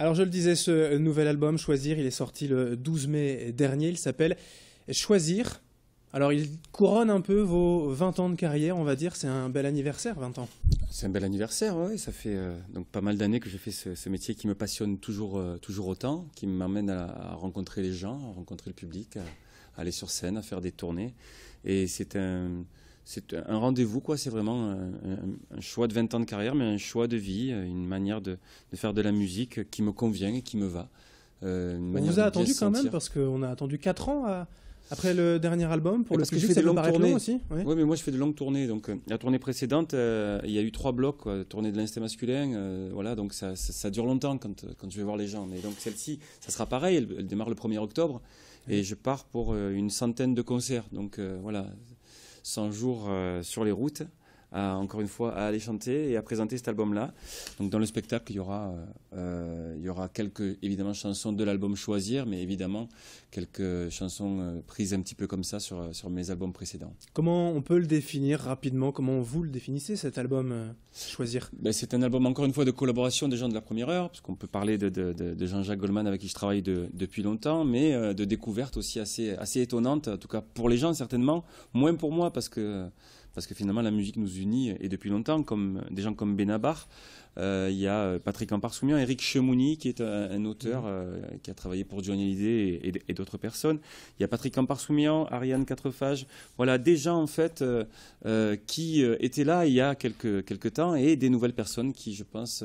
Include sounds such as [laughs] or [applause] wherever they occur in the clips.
Alors je le disais, ce nouvel album, Choisir, il est sorti le 12 mai dernier, il s'appelle Choisir. Alors il couronne un peu vos 20 ans de carrière, on va dire, c'est un bel anniversaire, 20 ans. C'est un bel anniversaire, oui, ça fait euh, donc pas mal d'années que j'ai fait ce, métier qui me passionne toujours, euh, toujours autant, qui m'amène à, rencontrer les gens, à rencontrer le public, à, aller sur scène, à faire des tournées. Et c'est un c'est un rendez-vous, quoi. C'est vraiment un, choix de 20 ans de carrière, mais un choix de vie, euh, une manière de, faire de la musique qui me convient et qui me va. Euh, on vous a attendu quand même, parce qu'on a attendu 4 ans après le dernier album pour eh, le parce que je aussi. Oui. mais moi je fais de longues tournées. Donc euh, la tournée précédente, euh, il y a eu trois blocs, tournée de l'instinct masculin. voilà, donc ça, dure longtemps quand, je vais voir les gens. Mais donc celle-ci, ça sera pareil. Elle, elle démarre le 1er octobre et je pars pour une centaine de concerts. Donc voilà, 100 jours euh, sur les routes encore une fois, à aller chanter et à présenter cet album-là. Donc, dans le spectacle, il y aura, euh, il y aura quelques, évidemment, chansons de l'album Choisir, mais évidemment, quelques chansons euh, prises un petit peu comme ça sur, mes albums précédents. Comment on peut le définir rapidement Comment vous le définissez, cet album euh, Choisir ben, C'est un album, encore une fois, de collaboration des gens de la première heure, parce qu'on peut parler de, Jean-Jacques Goldman avec qui je travaille depuis longtemps, mais de découvertes aussi assez, assez étonnantes, en tout cas pour les gens certainement, moins pour moi, parce que parce que finalement la musique nous unit et depuis longtemps, comme des gens comme Benabar, euh, il y a euh, Patrick Amparsoumian, Eric Chemouni qui est un, auteur mm-hmm. euh, qui a travaillé pour Johnny Hallyday et, d'autres personnes. Il y a Patrick Amparsoumian, Ariane Quatrefage. voilà des gens en fait qui étaient là il y a quelques, temps et des nouvelles personnes qui, je pense,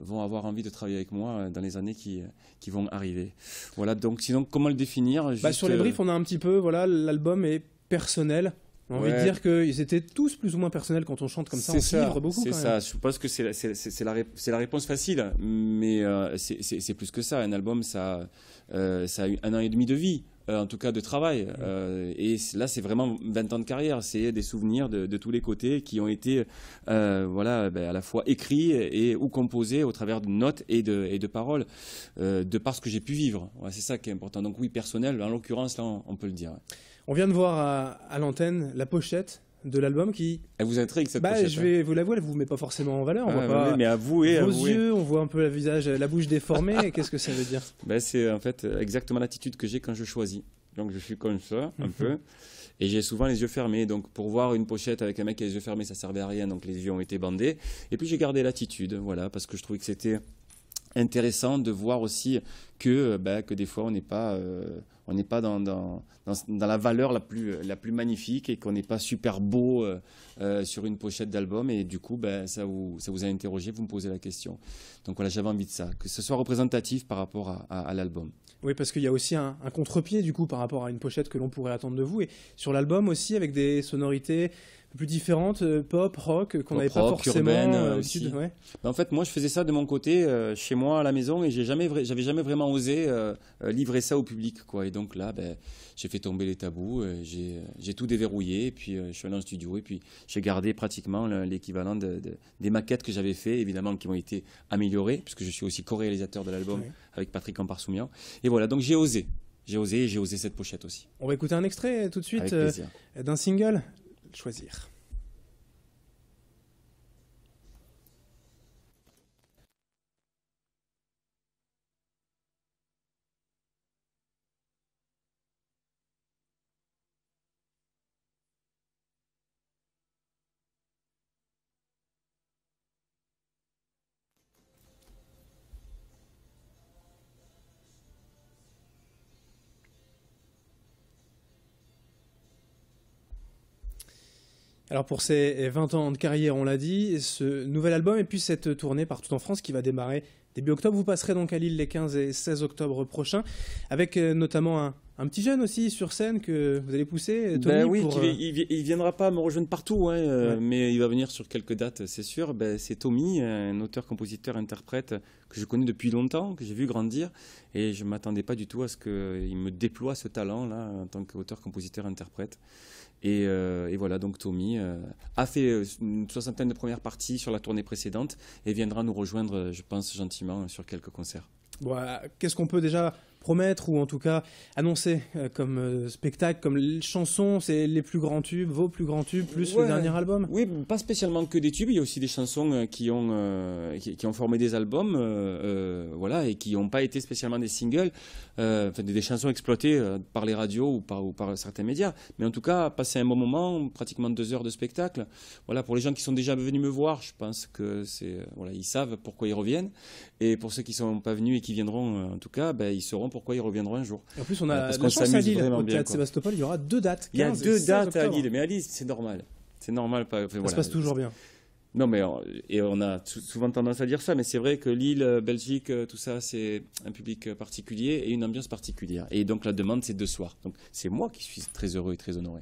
vont avoir envie de travailler avec moi dans les années qui, qui vont arriver. Voilà donc sinon comment le définir bah, Sur les briefs, on a un petit peu voilà l'album est personnel. On envie de dire qu'ils étaient tous plus ou moins personnels quand on chante comme ça, on ça. Livre beaucoup. C'est ça, je pense que c'est la, réponse facile, mais euh, c'est plus que ça. Un album, ça, euh, ça a eu un an et demi de vie. Euh, en tout cas de travail. Mmh. Euh, et là, c'est vraiment 20 ans de carrière, c'est des souvenirs de, tous les côtés qui ont été euh, voilà, ben, à la fois écrits et, ou composés au travers de notes et de, et de paroles, de par ce que j'ai pu vivre. c'est ça qui est important. Donc oui, personnel, en l'occurrence, là, on, peut le dire. On vient de voir à l'antenne la pochette de l'album qui. Elle vous intrigue cette bah, pochette, Je hein. vais vous l'avouer, elle vous met pas forcément en valeur. On ah, voit pas... mais avouez, Vos yeux, on voit un peu visage, la bouche déformée. [laughs] Qu'est-ce que ça veut dire bah, c'est en fait exactement l'attitude que j'ai quand je choisis. Donc je suis comme ça un mhm. peu. Et j'ai souvent les yeux fermés. Donc, pour voir une pochette avec un mec qui les yeux fermés, ça servait à rien. Donc, les yeux ont été bandés. Et puis, j'ai gardé l'attitude, voilà, parce que je trouvais que c'était intéressant de voir aussi que, euh, ben, que des fois on n'est pas, euh, on pas dans, dans, la valeur la plus, la plus magnifique et qu'on n'est pas super beau euh, sur une pochette d'album. Et du coup, ben, ça, vous, ça vous a interrogé, vous me posez la question. Donc voilà, j'avais envie de ça, que ce soit représentatif par rapport à, l'album. Oui, parce qu'il y a aussi un, un contre-pied du coup par rapport à une pochette que l'on pourrait attendre de vous. Et sur l'album aussi, avec des sonorités plus différentes, euh, pop, rock, euh, qu'on n'avait pas forcément urbaine, euh, aussi. Sud, en fait, moi, je faisais ça de mon côté, chez moi, à la maison, et j'ai jamais, j'avais jamais vraiment osé livrer ça au public, quoi. Et donc là, ben, j'ai fait tomber les tabous, j'ai tout déverrouillé, et puis je suis allé en studio, et puis j'ai gardé pratiquement l'équivalent de, des maquettes que j'avais fait, évidemment, qui ont été améliorées, puisque je suis aussi co-réalisateur de l'album avec Patrick Camparsoumian. Et voilà, donc j'ai osé. J'ai osé, j'ai osé cette pochette aussi. On va écouter un extrait tout de suite d'un single, choisir. Alors pour ses 20 ans de carrière, on l'a dit, ce nouvel album et puis cette tournée partout en France qui va démarrer début octobre. Vous passerez donc à Lille les 15 et 16 octobre prochains, avec euh, notamment un, petit jeune aussi sur scène que vous allez pousser, euh, Tommy. ben oui, euh, il, il, viendra pas me rejoindre partout, hein, mais il va venir sur quelques dates, c'est sûr. Ben, c'est Tommy, un auteur, compositeur, interprète que je connais depuis longtemps, que j'ai vu grandir, et je m'attendais pas du tout à ce qu'il me déploie ce talent-là en tant qu'auteur, compositeur, interprète. Et, voilà, donc Tommy a fait une soixantaine de premières parties sur la tournée précédente et viendra nous rejoindre, je pense, gentiment sur quelques concerts. Bon, bah, Qu'est-ce qu'on peut déjà promettre ou en tout cas annoncer euh, comme euh, spectacle, comme chansons c'est les plus grands tubes, vos plus grands tubes, plus le dernier album Oui, pas spécialement que des tubes, il y a aussi des chansons euh, qui ont, qui, ont formé des albums voilà, et qui n'ont pas été spécialement des singles, des chansons exploitées par les radios ou par, ou par certains médias. Mais en tout cas, passer un bon moment, pratiquement deux heures de spectacle. Voilà, pour les gens qui sont déjà venus me voir, je pense que c'est voilà, ils savent pourquoi ils reviennent. Et pour ceux qui ne sont pas venus et qui viendront, en tout cas, ben, ils seront pourquoi ils reviendront un jour. en plus, on a la chance à Lille, Sébastopol, il y aura deux dates. Il y a deux dates à Lille, mais à Lille, c'est normal. C'est normal. Pas, ça se passe toujours bien. Non, mais on, euh, et on a souvent tendance à dire ça, mais c'est vrai que Lille, euh, Belgique, euh, tout ça, c'est un public particulier et une ambiance particulière. Et donc la demande, c'est deux soirs. Donc c'est moi qui suis très heureux et très honoré.